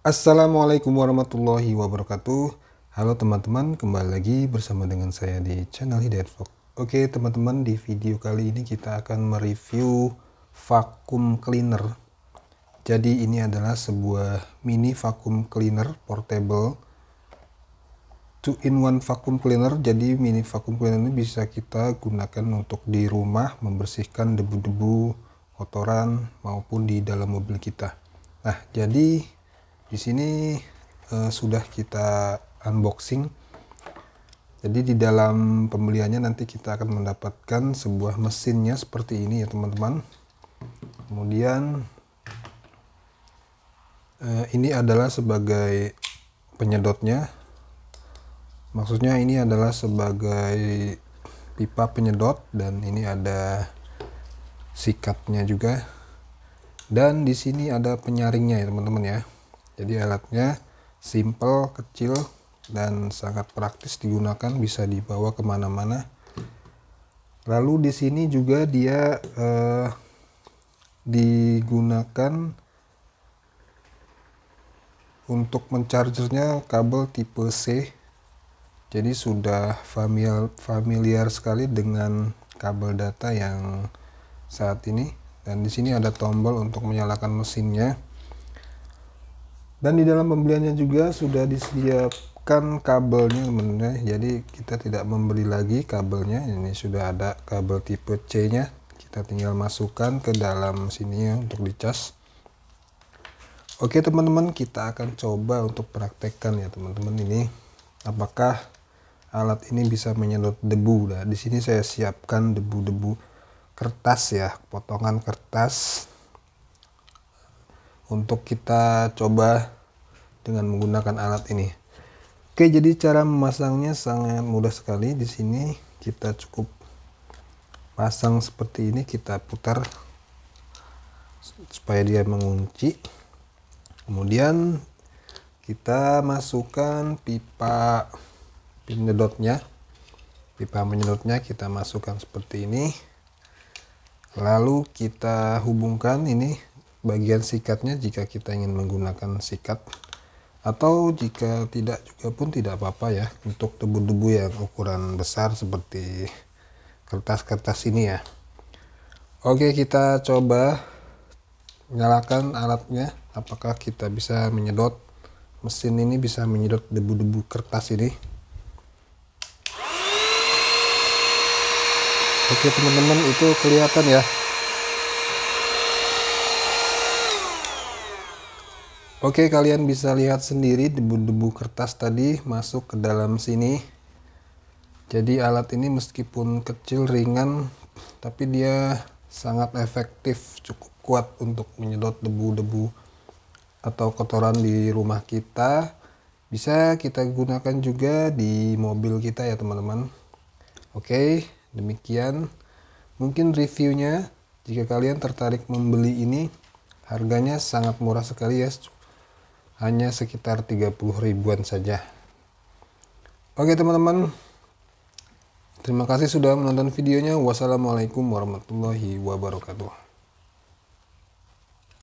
Assalamualaikum warahmatullahi wabarakatuh Halo teman-teman, kembali lagi bersama dengan saya di channel Hidayat Vlog Oke teman-teman, di video kali ini kita akan mereview vacuum cleaner Jadi ini adalah sebuah mini vacuum cleaner portable 2-in-1 vacuum cleaner Jadi mini vacuum cleaner ini bisa kita gunakan untuk di rumah membersihkan debu-debu kotoran maupun di dalam mobil kita Nah jadi di sini uh, sudah kita unboxing jadi di dalam pembeliannya nanti kita akan mendapatkan sebuah mesinnya seperti ini ya teman-teman kemudian uh, ini adalah sebagai penyedotnya maksudnya ini adalah sebagai pipa penyedot dan ini ada sikatnya juga dan di sini ada penyaringnya ya teman-teman ya jadi alatnya simple kecil dan sangat praktis digunakan bisa dibawa kemana-mana lalu di sini juga dia eh, digunakan untuk menchargernya kabel tipe C jadi sudah familiar, familiar sekali dengan kabel data yang saat ini dan di sini ada tombol untuk menyalakan mesinnya dan di dalam pembeliannya juga sudah disediakan kabelnya teman-teman jadi kita tidak membeli lagi kabelnya ini sudah ada kabel tipe C nya kita tinggal masukkan ke dalam sini ya untuk dicas oke teman-teman kita akan coba untuk praktekkan ya teman-teman ini apakah alat ini bisa menyedot debu nah di sini saya siapkan debu-debu kertas ya potongan kertas untuk kita coba dengan menggunakan alat ini. Oke, jadi cara memasangnya sangat mudah sekali. Di sini kita cukup pasang seperti ini, kita putar supaya dia mengunci. Kemudian kita masukkan pipa penyedotnya. Pipa menyedotnya kita masukkan seperti ini. Lalu kita hubungkan ini bagian sikatnya jika kita ingin menggunakan sikat atau jika tidak juga pun tidak apa-apa ya untuk debu-debu yang ukuran besar seperti kertas-kertas ini ya oke kita coba nyalakan alatnya apakah kita bisa menyedot mesin ini bisa menyedot debu-debu kertas ini oke teman-teman itu kelihatan ya Oke, kalian bisa lihat sendiri debu-debu kertas tadi masuk ke dalam sini. Jadi alat ini meskipun kecil ringan tapi dia sangat efektif, cukup kuat untuk menyedot debu-debu atau kotoran di rumah kita. Bisa kita gunakan juga di mobil kita ya, teman-teman. Oke, demikian mungkin reviewnya. Jika kalian tertarik membeli ini, harganya sangat murah sekali ya, hanya sekitar 30 ribuan saja. Oke teman-teman, terima kasih sudah menonton videonya. Wassalamualaikum warahmatullahi wabarakatuh.